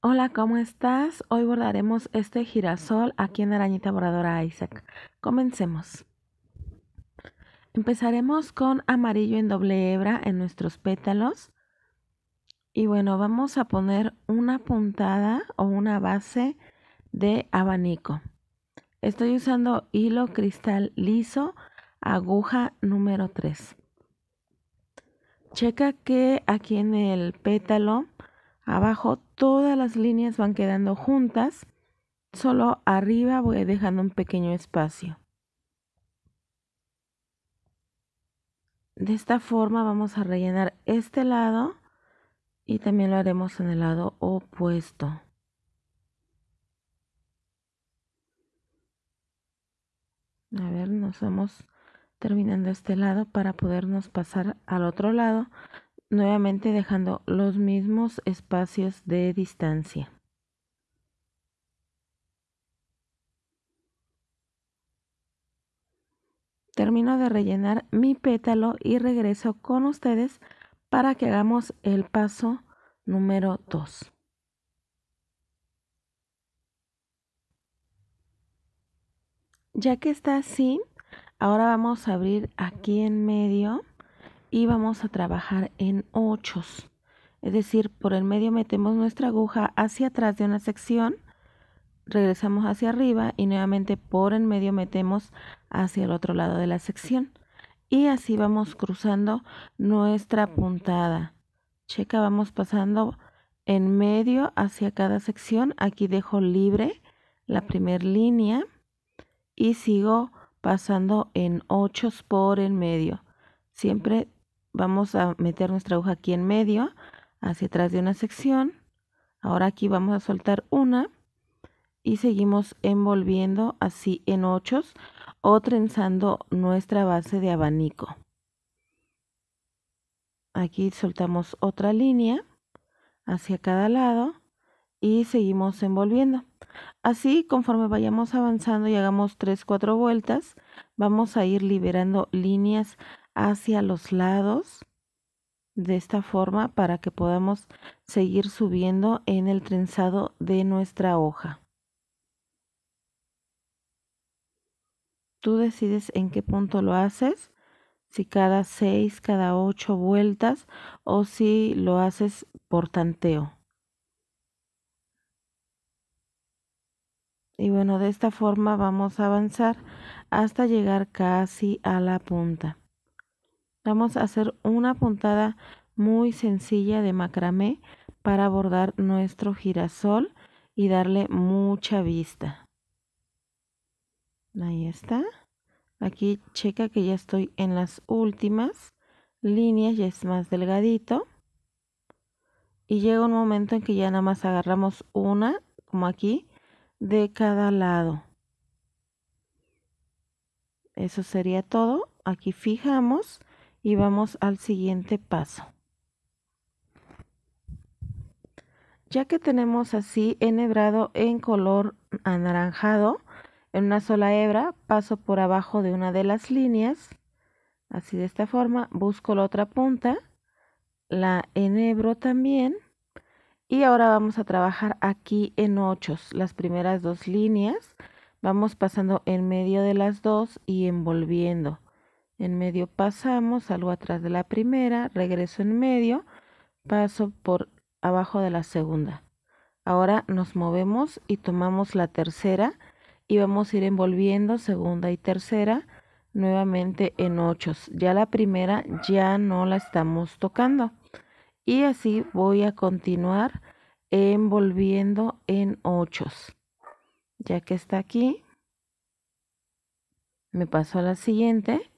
Hola, ¿cómo estás? Hoy bordaremos este girasol aquí en Arañita Bordadora Isaac. Comencemos. Empezaremos con amarillo en doble hebra en nuestros pétalos. Y bueno, vamos a poner una puntada o una base de abanico. Estoy usando hilo cristal liso, aguja número 3. Checa que aquí en el pétalo Abajo todas las líneas van quedando juntas, solo arriba voy dejando un pequeño espacio. De esta forma vamos a rellenar este lado y también lo haremos en el lado opuesto. A ver, nos vamos terminando este lado para podernos pasar al otro lado nuevamente dejando los mismos espacios de distancia. Termino de rellenar mi pétalo y regreso con ustedes para que hagamos el paso número 2. Ya que está así, ahora vamos a abrir aquí en medio y vamos a trabajar en ochos. Es decir, por el medio metemos nuestra aguja hacia atrás de una sección, regresamos hacia arriba y nuevamente por el medio metemos hacia el otro lado de la sección. Y así vamos cruzando nuestra puntada. Checa, vamos pasando en medio hacia cada sección. Aquí dejo libre la primera línea y sigo pasando en ochos por el medio. Siempre vamos a meter nuestra aguja aquí en medio, hacia atrás de una sección. Ahora aquí vamos a soltar una y seguimos envolviendo así en ochos o trenzando nuestra base de abanico. Aquí soltamos otra línea hacia cada lado y seguimos envolviendo. Así conforme vayamos avanzando y hagamos 3-4 vueltas, vamos a ir liberando líneas hacia los lados de esta forma para que podamos seguir subiendo en el trenzado de nuestra hoja. Tú decides en qué punto lo haces, si cada seis, cada ocho vueltas o si lo haces por tanteo. Y bueno, de esta forma vamos a avanzar hasta llegar casi a la punta. Vamos a hacer una puntada muy sencilla de macramé para bordar nuestro girasol y darle mucha vista. Ahí está. Aquí checa que ya estoy en las últimas líneas, ya es más delgadito. Y llega un momento en que ya nada más agarramos una, como aquí, de cada lado. Eso sería todo. Aquí fijamos y vamos al siguiente paso. Ya que tenemos así enhebrado en color anaranjado, en una sola hebra, paso por abajo de una de las líneas, así de esta forma, busco la otra punta, la enhebro también, y ahora vamos a trabajar aquí en ochos, las primeras dos líneas, vamos pasando en medio de las dos y envolviendo en medio pasamos, algo atrás de la primera, regreso en medio, paso por abajo de la segunda. Ahora nos movemos y tomamos la tercera y vamos a ir envolviendo segunda y tercera nuevamente en ochos. Ya la primera ya no la estamos tocando. Y así voy a continuar envolviendo en ochos. Ya que está aquí, me paso a la siguiente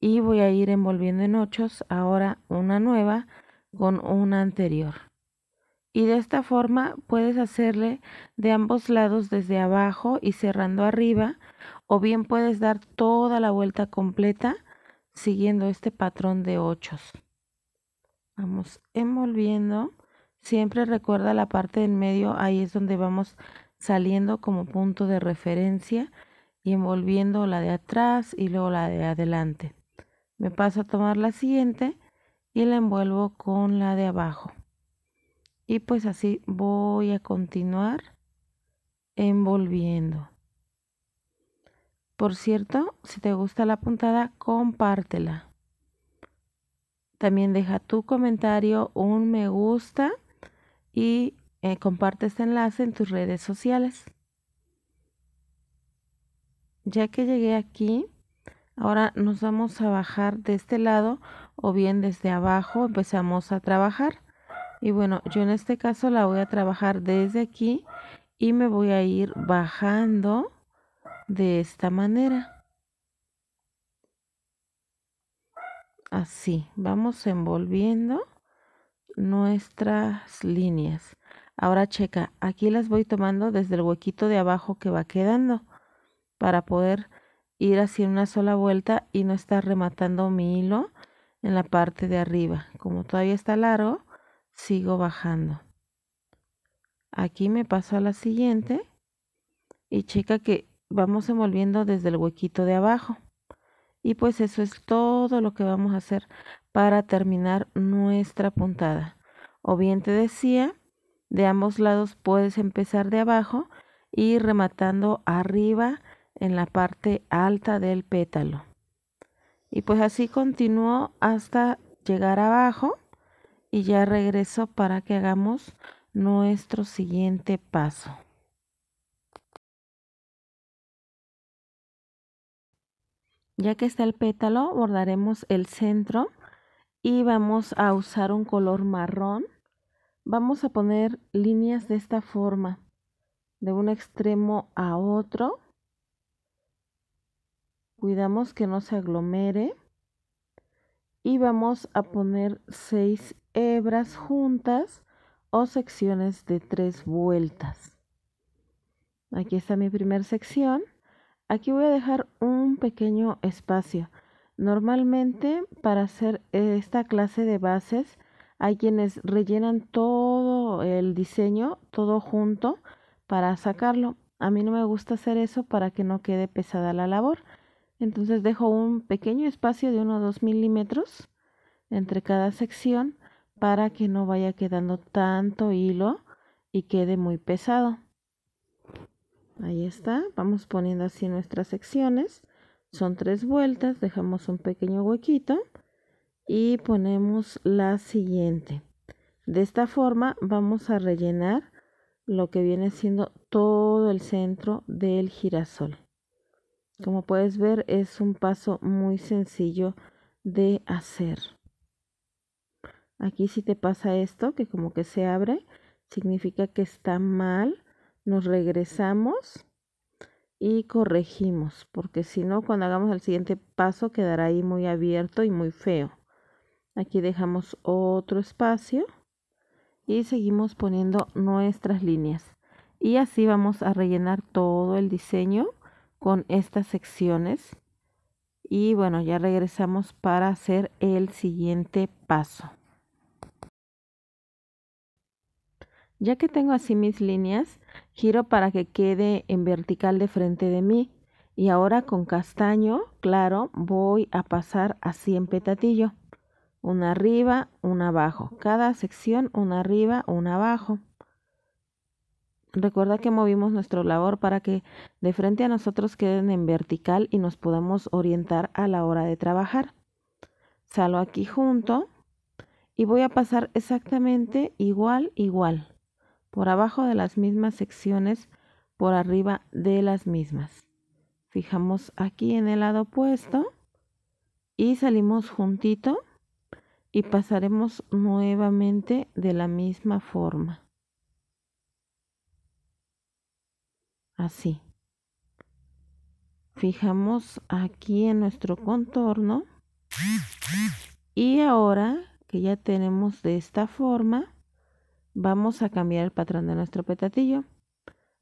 y voy a ir envolviendo en ochos ahora una nueva con una anterior. Y de esta forma puedes hacerle de ambos lados desde abajo y cerrando arriba o bien puedes dar toda la vuelta completa siguiendo este patrón de ochos. Vamos envolviendo. Siempre recuerda la parte en medio, ahí es donde vamos saliendo como punto de referencia y envolviendo la de atrás y luego la de adelante. Me paso a tomar la siguiente y la envuelvo con la de abajo. Y pues así voy a continuar envolviendo. Por cierto, si te gusta la puntada, compártela. También deja tu comentario, un me gusta y eh, comparte este enlace en tus redes sociales. Ya que llegué aquí, Ahora nos vamos a bajar de este lado o bien desde abajo empezamos a trabajar. Y bueno, yo en este caso la voy a trabajar desde aquí y me voy a ir bajando de esta manera. Así, vamos envolviendo nuestras líneas. Ahora checa, aquí las voy tomando desde el huequito de abajo que va quedando para poder ir así en una sola vuelta y no estar rematando mi hilo en la parte de arriba. Como todavía está largo, sigo bajando. Aquí me paso a la siguiente y checa que vamos envolviendo desde el huequito de abajo. Y pues eso es todo lo que vamos a hacer para terminar nuestra puntada. O bien te decía, de ambos lados puedes empezar de abajo y rematando arriba en la parte alta del pétalo. Y pues así continúo hasta llegar abajo y ya regreso para que hagamos nuestro siguiente paso. Ya que está el pétalo, bordaremos el centro y vamos a usar un color marrón. Vamos a poner líneas de esta forma, de un extremo a otro Cuidamos que no se aglomere. Y vamos a poner seis hebras juntas o secciones de tres vueltas. Aquí está mi primer sección. Aquí voy a dejar un pequeño espacio. Normalmente para hacer esta clase de bases hay quienes rellenan todo el diseño, todo junto, para sacarlo. A mí no me gusta hacer eso para que no quede pesada la labor. Entonces dejo un pequeño espacio de 1 o 2 milímetros entre cada sección para que no vaya quedando tanto hilo y quede muy pesado. Ahí está, vamos poniendo así nuestras secciones. Son tres vueltas, dejamos un pequeño huequito y ponemos la siguiente. De esta forma vamos a rellenar lo que viene siendo todo el centro del girasol. Como puedes ver, es un paso muy sencillo de hacer. Aquí si te pasa esto, que como que se abre, significa que está mal. Nos regresamos y corregimos, porque si no, cuando hagamos el siguiente paso quedará ahí muy abierto y muy feo. Aquí dejamos otro espacio y seguimos poniendo nuestras líneas. Y así vamos a rellenar todo el diseño con estas secciones. Y bueno, ya regresamos para hacer el siguiente paso. Ya que tengo así mis líneas, giro para que quede en vertical de frente de mí. Y ahora con castaño, claro, voy a pasar así en petatillo. Una arriba, una abajo. Cada sección, una arriba, una abajo. Recuerda que movimos nuestro labor para que de frente a nosotros queden en vertical y nos podamos orientar a la hora de trabajar. Salo aquí junto y voy a pasar exactamente igual, igual, por abajo de las mismas secciones, por arriba de las mismas. Fijamos aquí en el lado opuesto y salimos juntito y pasaremos nuevamente de la misma forma. Así fijamos aquí en nuestro contorno y ahora que ya tenemos de esta forma vamos a cambiar el patrón de nuestro petatillo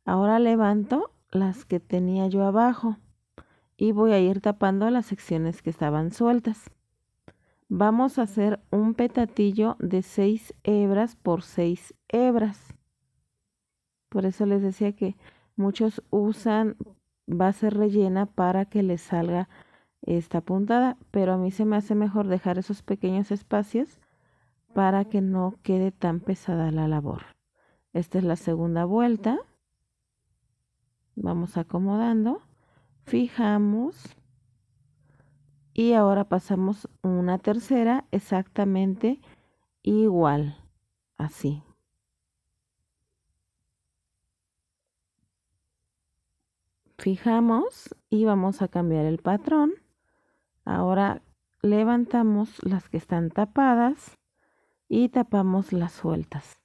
ahora levanto las que tenía yo abajo y voy a ir tapando las secciones que estaban sueltas vamos a hacer un petatillo de 6 hebras por 6 hebras por eso les decía que muchos usan va a ser rellena para que le salga esta puntada, pero a mí se me hace mejor dejar esos pequeños espacios para que no quede tan pesada la labor. Esta es la segunda vuelta. Vamos acomodando, fijamos y ahora pasamos una tercera exactamente igual, así. fijamos y vamos a cambiar el patrón. Ahora levantamos las que están tapadas y tapamos las sueltas.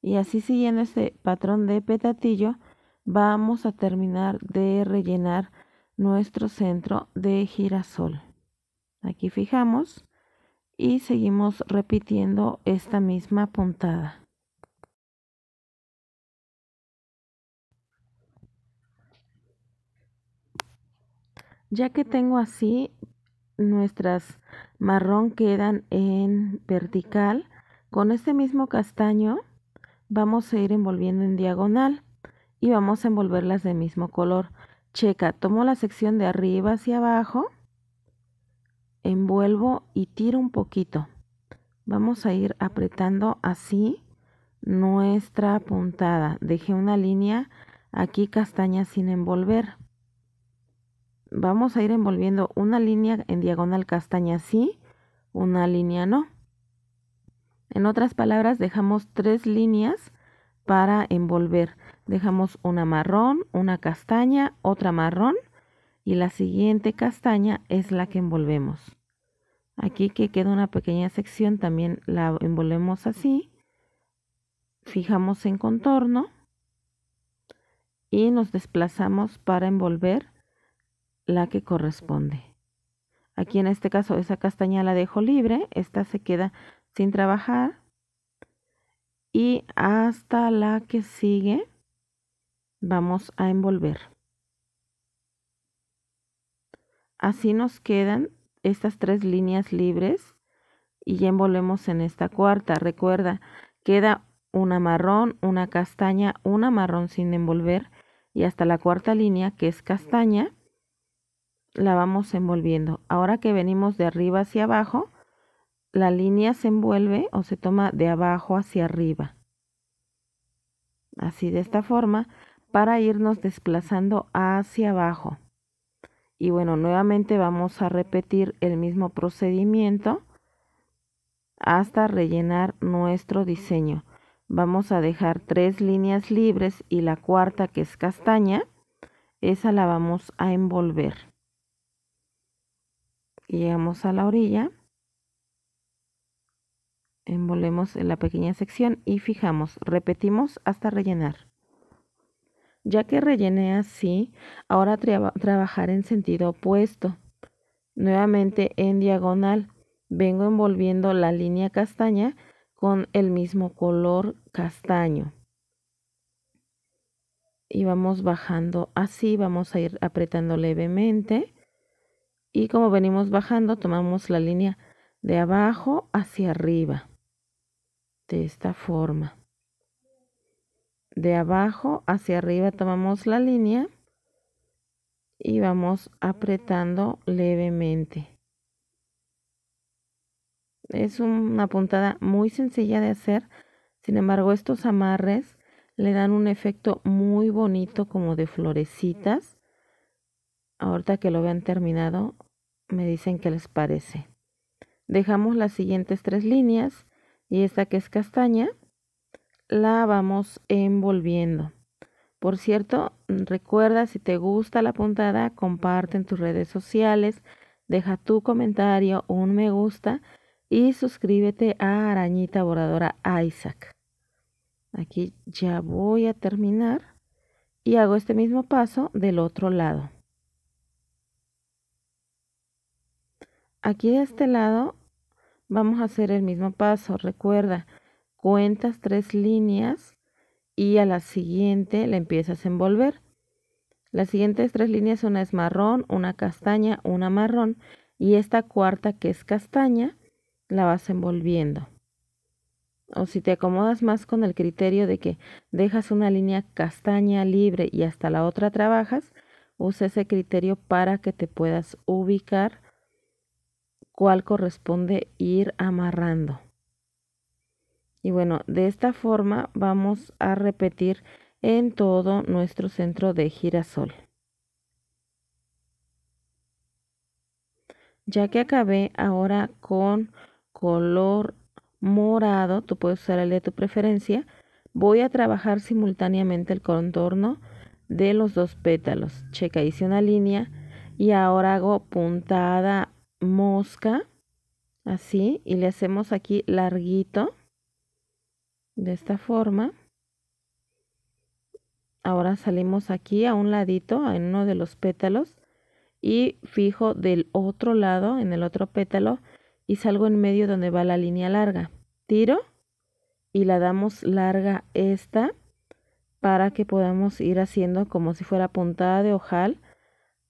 Y así siguiendo este patrón de petatillo, vamos a terminar de rellenar nuestro centro de girasol. Aquí fijamos y seguimos repitiendo esta misma puntada. Ya que tengo así, nuestras marrón quedan en vertical. Con este mismo castaño vamos a ir envolviendo en diagonal y vamos a envolverlas del mismo color. Checa, tomo la sección de arriba hacia abajo, envuelvo y tiro un poquito. Vamos a ir apretando así nuestra puntada. Dejé una línea aquí castaña sin envolver vamos a ir envolviendo una línea en diagonal castaña así, una línea no. En otras palabras, dejamos tres líneas para envolver. Dejamos una marrón, una castaña, otra marrón y la siguiente castaña es la que envolvemos. Aquí que queda una pequeña sección también la envolvemos así. Fijamos en contorno y nos desplazamos para envolver la que corresponde. Aquí en este caso esa castaña la dejo libre, esta se queda sin trabajar y hasta la que sigue vamos a envolver. Así nos quedan estas tres líneas libres y ya envolvemos en esta cuarta. Recuerda, queda una marrón, una castaña, una marrón sin envolver y hasta la cuarta línea que es castaña la vamos envolviendo. Ahora que venimos de arriba hacia abajo, la línea se envuelve o se toma de abajo hacia arriba. Así de esta forma, para irnos desplazando hacia abajo. Y bueno, nuevamente vamos a repetir el mismo procedimiento hasta rellenar nuestro diseño. Vamos a dejar tres líneas libres y la cuarta que es castaña, esa la vamos a envolver llegamos a la orilla, envolvemos en la pequeña sección y fijamos, repetimos hasta rellenar. Ya que rellené así, ahora trabajar en sentido opuesto. Nuevamente en diagonal, vengo envolviendo la línea castaña con el mismo color castaño. Y vamos bajando así, vamos a ir apretando levemente y como venimos bajando tomamos la línea de abajo hacia arriba de esta forma de abajo hacia arriba tomamos la línea y vamos apretando levemente es una puntada muy sencilla de hacer sin embargo estos amarres le dan un efecto muy bonito como de florecitas ahorita que lo vean terminado me dicen qué les parece. Dejamos las siguientes tres líneas y esta que es castaña la vamos envolviendo. Por cierto, recuerda si te gusta la puntada, comparte en tus redes sociales, deja tu comentario, un me gusta y suscríbete a Arañita Bordadora Isaac. Aquí ya voy a terminar y hago este mismo paso del otro lado. Aquí de este lado vamos a hacer el mismo paso. Recuerda, cuentas tres líneas y a la siguiente la empiezas a envolver. Las siguientes tres líneas, una es marrón, una castaña, una marrón y esta cuarta que es castaña la vas envolviendo. O si te acomodas más con el criterio de que dejas una línea castaña libre y hasta la otra trabajas, usa ese criterio para que te puedas ubicar cual corresponde ir amarrando. Y bueno, de esta forma vamos a repetir en todo nuestro centro de girasol. Ya que acabé ahora con color morado, tú puedes usar el de tu preferencia, voy a trabajar simultáneamente el contorno de los dos pétalos. Checa, hice una línea y ahora hago puntada mosca, así, y le hacemos aquí larguito, de esta forma. Ahora salimos aquí a un ladito, en uno de los pétalos, y fijo del otro lado, en el otro pétalo, y salgo en medio donde va la línea larga. Tiro y la damos larga esta para que podamos ir haciendo como si fuera puntada de ojal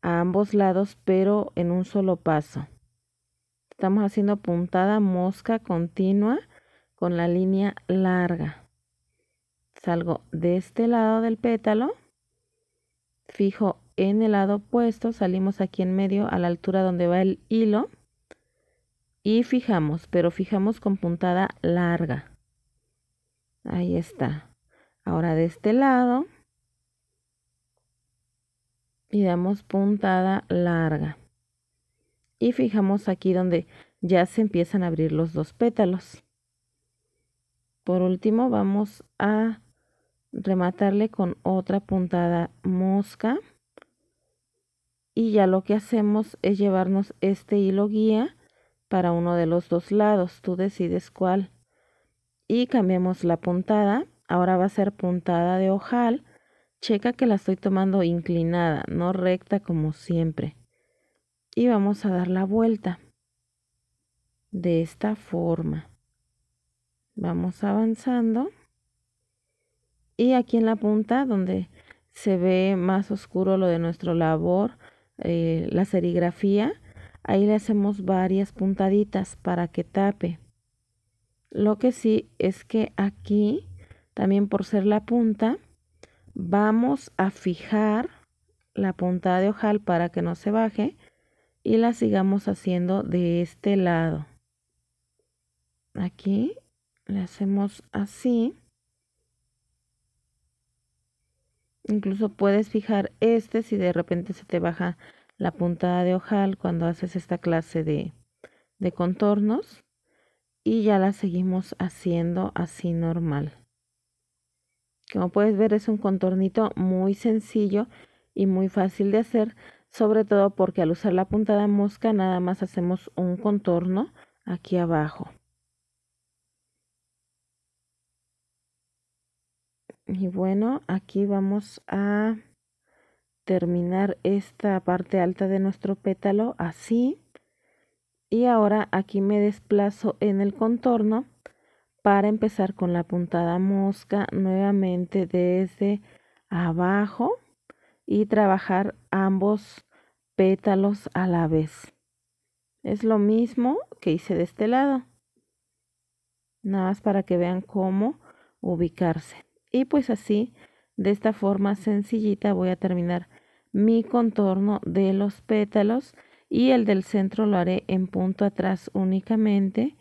a ambos lados, pero en un solo paso estamos haciendo puntada mosca continua con la línea larga. Salgo de este lado del pétalo, fijo en el lado opuesto, salimos aquí en medio a la altura donde va el hilo y fijamos, pero fijamos con puntada larga. Ahí está. Ahora de este lado y damos puntada larga y fijamos aquí donde ya se empiezan a abrir los dos pétalos. Por último vamos a rematarle con otra puntada mosca y ya lo que hacemos es llevarnos este hilo guía para uno de los dos lados, tú decides cuál y cambiamos la puntada, ahora va a ser puntada de ojal, checa que la estoy tomando inclinada, no recta como siempre y vamos a dar la vuelta de esta forma vamos avanzando y aquí en la punta donde se ve más oscuro lo de nuestro labor eh, la serigrafía ahí le hacemos varias puntaditas para que tape lo que sí es que aquí también por ser la punta vamos a fijar la punta de ojal para que no se baje y la sigamos haciendo de este lado. Aquí le hacemos así. Incluso puedes fijar este si de repente se te baja la puntada de ojal cuando haces esta clase de, de contornos. Y ya la seguimos haciendo así normal. Como puedes ver es un contornito muy sencillo y muy fácil de hacer sobre todo porque al usar la puntada mosca nada más hacemos un contorno aquí abajo. Y bueno, aquí vamos a terminar esta parte alta de nuestro pétalo así. Y ahora aquí me desplazo en el contorno para empezar con la puntada mosca nuevamente desde abajo y trabajar ambos pétalos a la vez. Es lo mismo que hice de este lado. Nada más para que vean cómo ubicarse. Y pues así, de esta forma sencillita voy a terminar mi contorno de los pétalos y el del centro lo haré en punto atrás únicamente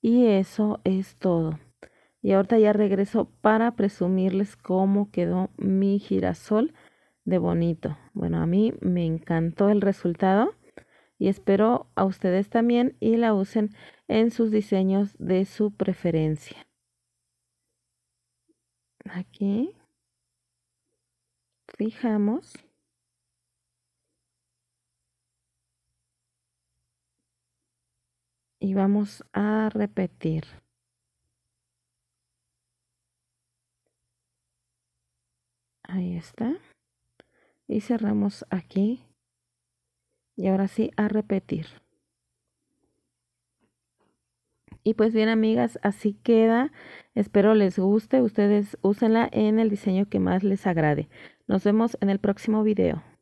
y eso es todo. Y ahorita ya regreso para presumirles cómo quedó mi girasol de bonito. Bueno, a mí me encantó el resultado y espero a ustedes también y la usen en sus diseños de su preferencia. Aquí fijamos. Y vamos a repetir. Ahí está y cerramos aquí y ahora sí a repetir y pues bien amigas así queda espero les guste ustedes úsenla en el diseño que más les agrade nos vemos en el próximo video